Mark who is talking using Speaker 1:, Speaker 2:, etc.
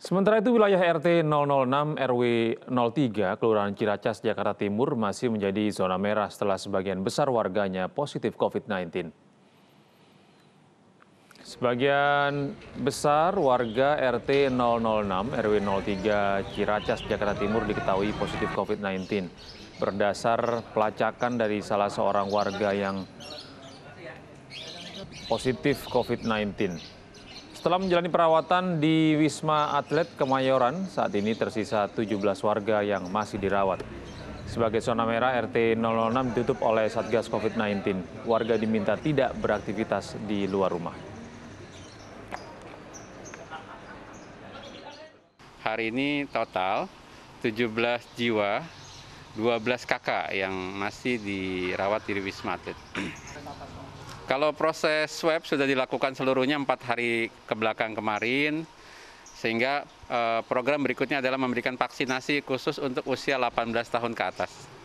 Speaker 1: Sementara itu wilayah RT 006 RW 03 Kelurahan Ciracas Jakarta Timur masih menjadi zona merah setelah sebagian besar warganya positif COVID-19. Sebagian besar warga RT 006 RW 03 Ciracas Jakarta Timur diketahui positif COVID-19 berdasar pelacakan dari salah seorang warga yang positif COVID-19. Setelah menjalani perawatan di Wisma Atlet Kemayoran, saat ini tersisa 17 warga yang masih dirawat. Sebagai zona merah, RT 006 ditutup oleh Satgas COVID-19. Warga diminta tidak beraktivitas di luar rumah.
Speaker 2: Hari ini total 17 jiwa, 12 kakak yang masih dirawat di Wisma Atlet. Kalau proses swab sudah dilakukan seluruhnya empat hari kebelakang kemarin, sehingga eh, program berikutnya adalah memberikan vaksinasi khusus untuk usia 18 tahun ke atas.